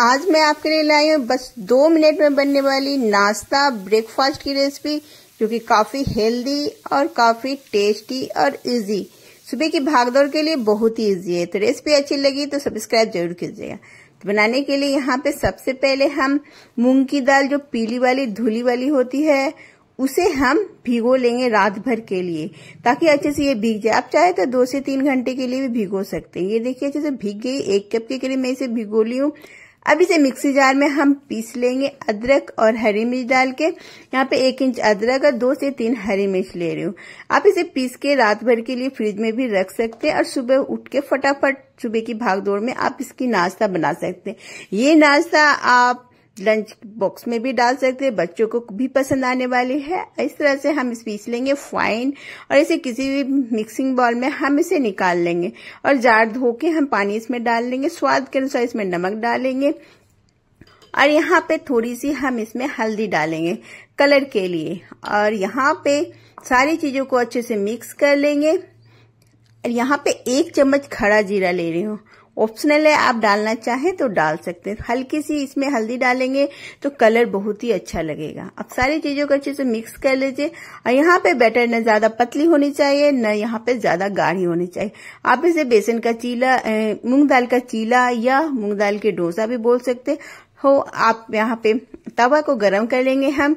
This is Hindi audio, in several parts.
आज मैं आपके लिए लाई हूँ बस दो मिनट में बनने वाली नाश्ता ब्रेकफास्ट की रेसिपी जो कि काफ़ी हेल्दी और काफ़ी टेस्टी और इजी सुबह की भागदौड़ के लिए बहुत ही ईजी है तो रेसिपी अच्छी लगी तो सब्सक्राइब जरूर कीजिएगा तो बनाने के लिए यहाँ पे सबसे पहले हम मूंग की दाल जो पीली वाली धुली वाली होती है उसे हम भिगो लेंगे रात भर के लिए ताकि अच्छे से ये भीग जाए आप चाहे तो दो से तीन घंटे के लिए भी भिगो सकते हैं ये देखिए अच्छे से भीग गई एक कप के करीब मैं इसे भिगो ली हूँ अब इसे मिक्सी जार में हम पीस लेंगे अदरक और हरी मिर्च डाल के यहाँ पे एक इंच अदरक और दो से तीन हरी मिर्च ले रही हूँ आप इसे पीस के रात भर के लिए फ्रिज में भी रख सकते हैं और सुबह उठ के फटाफट सुबह की भागदौड़ में आप इसकी नाश्ता बना सकते हैं ये नाश्ता आप लंच बॉक्स में भी डाल सकते हैं बच्चों को भी पसंद आने वाली है इस तरह से हम पीस लेंगे फाइन और इसे किसी भी मिक्सिंग बॉल में हम इसे निकाल लेंगे और जार धो के हम पानी इसमें डाल लेंगे स्वाद के अनुसार इसमें नमक डालेंगे और यहाँ पे थोड़ी सी हम इसमें हल्दी डालेंगे कलर के लिए और यहाँ पे सारी चीजों को अच्छे से मिक्स कर लेंगे और यहाँ पे एक चम्मच खड़ा जीरा ले रही हूँ ऑप्शनल है आप डालना चाहें तो डाल सकते हैं हल्की सी इसमें हल्दी डालेंगे तो कलर बहुत ही अच्छा लगेगा अब सारी चीजों को अच्छे से मिक्स कर लीजिए और यहाँ पे बैटर न ज्यादा पतली होनी चाहिए न यहाँ पे ज्यादा गाढ़ी होनी चाहिए आप इसे बेसन का चीला मूंग दाल का चीला या मूंग दाल के डोसा भी बोल सकते हो आप यहाँ पे तवा को गर्म कर लेंगे हम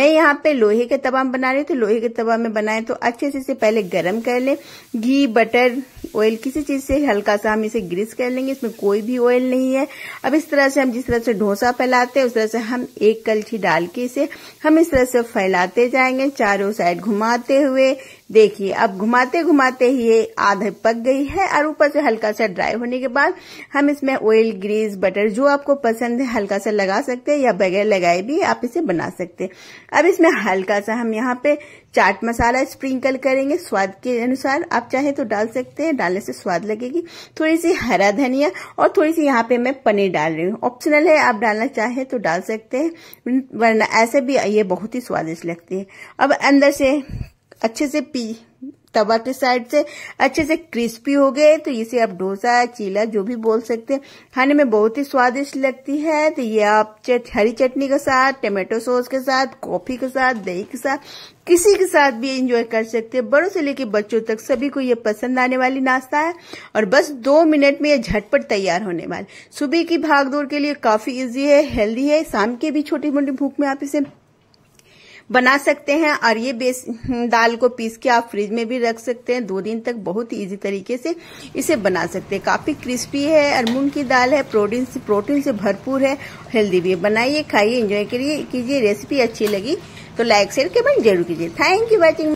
मैं यहाँ पे लोहे के तवा बना रही थी तो लोहे के तवा में बनाए तो अच्छे से इसे पहले गर्म कर ले घी बटर ऑयल किसी चीज से हल्का सा हम इसे ग्रीस कर लेंगे इसमें कोई भी ऑयल नहीं है अब इस तरह से हम जिस तरह से ढोसा फैलाते हैं उस तरह से हम एक कलछी डाल के इसे हम इस तरह से फैलाते जाएंगे चारों साइड घुमाते हुए देखिए अब घुमाते घुमाते ही ये आधे पक गई है और ऊपर से हल्का सा ड्राई होने के बाद हम इसमें ऑयल ग्रीस बटर जो आपको पसंद है हल्का सा लगा सकते हैं या बगैर लगाए भी आप इसे बना सकते हैं अब इसमें हल्का सा हम यहाँ पे चाट मसाला स्प्रिंकल करेंगे स्वाद के अनुसार आप चाहे तो डाल सकते हैं डालने से स्वाद लगेगी थोड़ी सी हरा धनिया और थोड़ी सी यहाँ पे मैं पनीर डाल रही हूँ ऑप्शनल है आप डालना चाहे तो डाल सकते हैं वरना ऐसे भी ये बहुत ही स्वादिष्ट लगती है अब अंदर से अच्छे से पी तवा के साइड से अच्छे से क्रिस्पी हो गए तो इसे आप डोसा चीला जो भी बोल सकते हैं खाने में बहुत ही स्वादिष्ट लगती है तो ये आप चट हरी चटनी के साथ टमाटो सॉस के साथ कॉफी के साथ दही के साथ किसी के साथ भी एंजॉय कर सकते हैं बड़ों से लेकर बच्चों तक सभी को ये पसंद आने वाली नाश्ता है और बस दो मिनट में ये झटपट तैयार होने वाले सुबह की भागदौड़ के लिए काफी ईजी है हेल्दी है शाम के भी छोटी मोटी भूख में आप इसे बना सकते हैं और ये बेस हम्म, दाल को पीस के आप फ्रिज में भी रख सकते हैं दो दिन तक बहुत ही ईजी तरीके से इसे बना सकते हैं काफ़ी क्रिस्पी है और मूंग की दाल है प्रोटीन से प्रोटीन से भरपूर है हेल्दी भी है बनाइए खाइए इंजॉय करिए कीजिए रेसिपी अच्छी लगी तो लाइक शेयर कमेंट जरूर कीजिए थैंक यू वॉचिंग